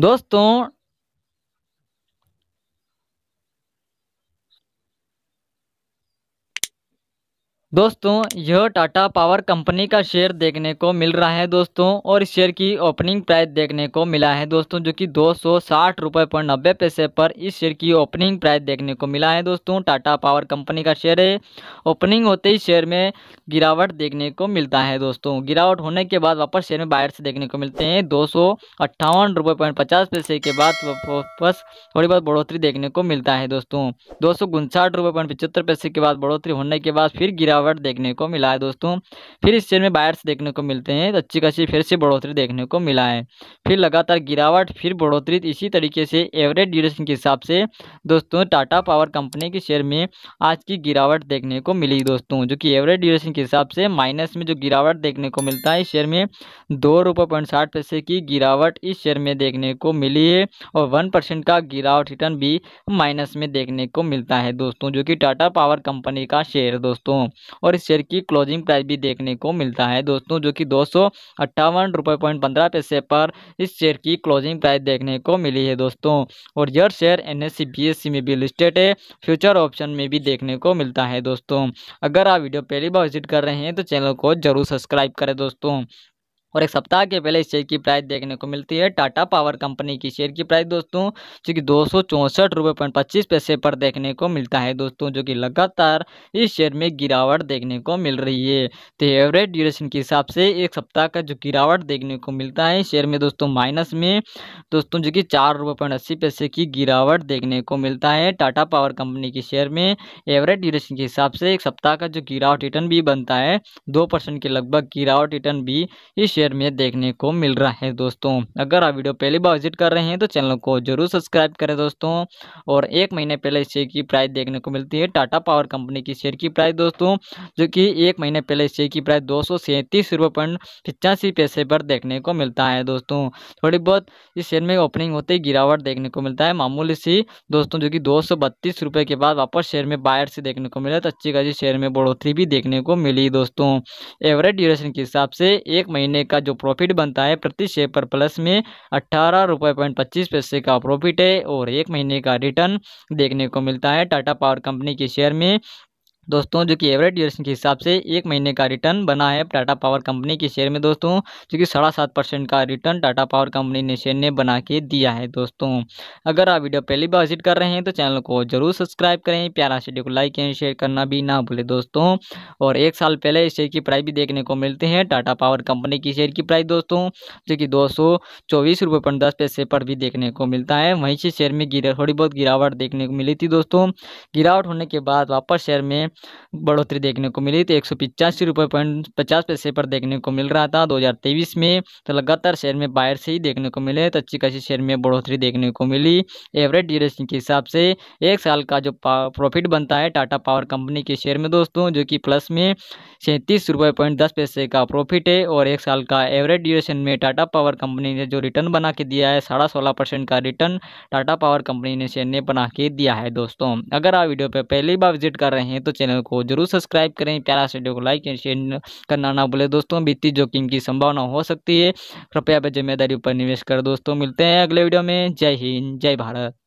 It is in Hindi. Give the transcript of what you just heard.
दोस्तों दोस्तों यह टाटा पावर कंपनी का शेयर देखने को मिल रहा है दोस्तों और शेयर की ओपनिंग प्राइस देखने को मिला है दोस्तों जो कि दो सौ साठ पर नब्बे पैसे पर इस शेयर की ओपनिंग प्राइस देखने को मिला है दोस्तों टाटा पावर कंपनी का शेयर है ओपनिंग होते ही शेयर में गिरावट देखने को मिलता है दोस्तों गिरावट होने के बाद वापस शेयर में बायर्स देखने को मिलते हैं दो सौ अट्ठावन पॉइंट पचास पैसे के बाद वापस थोड़ी बहुत बढ़ोतरी देखने को मिलता है दोस्तों दो सौ पॉइंट पचहत्तर पैसे के बाद बढ़ोतरी होने के बाद फिर गिरावट गिरावट देखने को मिला है दोस्तों फिर इस शेयर में बायर्स देखने को मिलते हैं तो अच्छी खासी फिर से बढ़ोतरी देखने को मिला है फिर लगातार गिरावट फिर बढ़ोतरी तो इसी तरीके से एवरेज ड्यूरेशन के हिसाब से दोस्तों टाटा पावर कंपनी के शेयर में आज की गिरावट देखने को मिली दोस्तों जो कि एवरेज ड्यूरेशन के हिसाब से माइनस में जो गिरावट देखने को मिलता है इस शेयर में दो रुपये पॉइंट साठ पैसे की गिरावट इस शेयर में देखने को मिली है और वन परसेंट का गिरावट रिटर्न भी माइनस में देखने को मिलता है दोस्तों जो कि टाटा पावर कंपनी का शेयर दोस्तों और इस शेयर की क्लोजिंग प्राइस भी देखने को मिलता है दोस्तों जो कि दो सौ अट्ठावन पॉइंट पंद्रह पैसे पर इस शेयर की क्लोजिंग प्राइस देखने को मिली है दोस्तों और यह शेयर एन एस में भी लिस्टेड है फ्यूचर ऑप्शन में भी देखने को मिलता है दोस्तों अगर आप वीडियो पहली बार विजिट कर रहे हैं तो चैनल को जरूर सब्सक्राइब करें दोस्तों और एक सप्ताह के पहले इस शेयर की प्राइस देखने को मिलती है टाटा पावर कंपनी की शेयर की प्राइस दोस्तों जो कि दो सौ पॉइंट पच्चीस पैसे पर देखने को मिलता है दोस्तों जो कि लगातार इस शेयर में गिरावट देखने को मिल रही है तो एवरेज ड्यूरेशन के हिसाब से एक सप्ताह का जो गिरावट देखने को मिलता है शेयर में दोस्तों माइनस में दोस्तों जो कि चार पॉइंट अस्सी पैसे की गिरावट देखने को मिलता है टाटा पावर कंपनी के शेयर में एवरेज ड्यूरेशन के हिसाब से एक सप्ताह का जो गिरावट रिटर्न भी बनता है दो परसेंट के लगभग गिरावट रिटर्न भी इस शेयर में देखने को मिल रहा है दोस्तों अगर आप वीडियो पहली बार विजिट कर रहे हैं तो चैनल को जरूर सब्सक्राइब करें दोस्तों और एक महीने पहले इस शेयर की प्राइस देखने को मिलती है टाटा पावर कंपनी की शेयर की प्राइस दोस्तों जो कि एक महीने पहले इस शेयर की प्राइस दो सौ पैसे पर देखने को मिलता है दोस्तों थोड़ी बहुत इस शेयर में ओपनिंग होते ही गिरावट देखने को मिलता है मामूली सी दोस्तों जो कि दो रुपए के बाद वापस शेयर में बायर से देखने को मिला तो अच्छी खासी शेयर में बढ़ोतरी भी देखने को मिली दोस्तों एवरेज ड्यूरेशन के हिसाब से एक महीने का जो प्रॉफिट बनता है प्रति शेयर पर प्लस में अट्ठारह रुपये पॉइंट पच्चीस पैसे का प्रॉफिट है और एक महीने का रिटर्न देखने को मिलता है टाटा पावर कंपनी के शेयर में दोस्तों जो कि एवरेज ड्यूरेशन के हिसाब से एक महीने का रिटर्न बना है टाटा पावर कंपनी के शेयर में दोस्तों जो कि साढ़ा सात परसेंट का रिटर्न टाटा पावर कंपनी ने शेयर ने बना के दिया है दोस्तों अगर आप वीडियो पहली बार विजिट कर रहे हैं तो चैनल को जरूर सब्सक्राइब करें प्यारा वीडियो को लाइक एंड शेयर करना भी ना भूलें दोस्तों और एक साल पहले इस शेयर की प्राइस भी देखने को मिलते हैं टाटा पावर कंपनी की शेयर की प्राइस दोस्तों जो कि दो सौ पैसे पर भी देखने को मिलता है वहीं से शेयर में गिरा थोड़ी बहुत गिरावट देखने को मिली थी दोस्तों गिरावट होने के बाद वापस शेयर में बढ़ोतरी देखने को मिली तो एक सौ पिचासी रुपये पॉइंट पचास पैसे पर देखने को मिल रहा था 2023 में तो लगातार शेयर में बायर से ही देखने को मिले तो अच्छी खासी शेयर में बढ़ोतरी देखने को मिली एवरेज ड्यूरेशन के हिसाब से एक साल का जो प्रॉफिट बनता है टाटा पावर कंपनी के शेयर में दोस्तों जो कि प्लस में सैंतीस रुपये पॉइंट दस पैसे का प्रॉफिट है और एक साल का एवरेज ड्यूरेशन में टाटा पावर कंपनी ने जो रिटर्न बना के दिया है साढ़ा सोलह परसेंट का रिटर्न टाटा पावर कंपनी ने शेयर ने बना के दिया है दोस्तों अगर आप वीडियो पर पहली बार विजिट कर रहे हैं तो चैनल को जरूर सब्सक्राइब करें प्यारा से वीडियो को लाइक एंड शेयर करना ना भूले दोस्तों वित्तीय जोखिम की संभावना हो सकती है कृपया पर जिम्मेदारी पर निवेश कर दोस्तों मिलते हैं अगले वीडियो में जय हिंद जय भारत